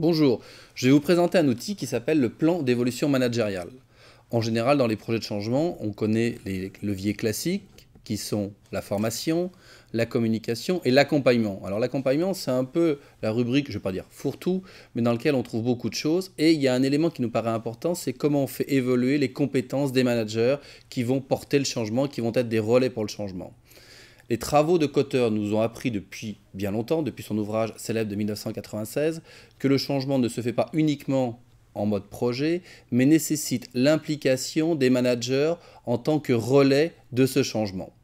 Bonjour, je vais vous présenter un outil qui s'appelle le plan d'évolution managériale. En général, dans les projets de changement, on connaît les leviers classiques qui sont la formation, la communication et l'accompagnement. Alors l'accompagnement, c'est un peu la rubrique, je ne vais pas dire fourre-tout, mais dans laquelle on trouve beaucoup de choses. Et il y a un élément qui nous paraît important, c'est comment on fait évoluer les compétences des managers qui vont porter le changement, qui vont être des relais pour le changement. Les travaux de Cotter nous ont appris depuis bien longtemps, depuis son ouvrage célèbre de 1996, que le changement ne se fait pas uniquement en mode projet, mais nécessite l'implication des managers en tant que relais de ce changement.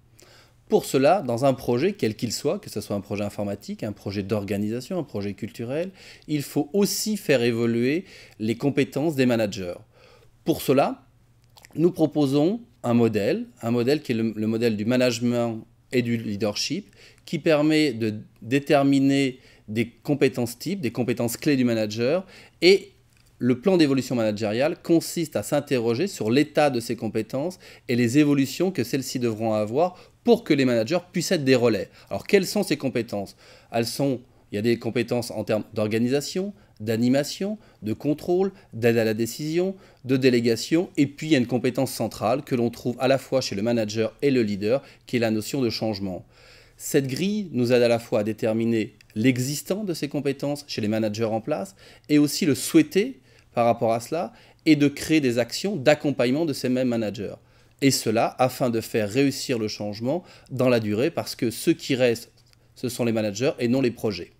Pour cela, dans un projet, quel qu'il soit, que ce soit un projet informatique, un projet d'organisation, un projet culturel, il faut aussi faire évoluer les compétences des managers. Pour cela, nous proposons un modèle, un modèle qui est le, le modèle du management et du leadership qui permet de déterminer des compétences types, des compétences clés du manager et le plan d'évolution managériale consiste à s'interroger sur l'état de ces compétences et les évolutions que celles-ci devront avoir pour que les managers puissent être des relais. Alors quelles sont ces compétences Elles sont, il y a des compétences en termes d'organisation, d'animation, de contrôle, d'aide à la décision, de délégation, et puis il y a une compétence centrale que l'on trouve à la fois chez le manager et le leader, qui est la notion de changement. Cette grille nous aide à la fois à déterminer l'existant de ces compétences chez les managers en place, et aussi le souhaiter par rapport à cela, et de créer des actions d'accompagnement de ces mêmes managers. Et cela afin de faire réussir le changement dans la durée, parce que ceux qui restent, ce sont les managers et non les projets.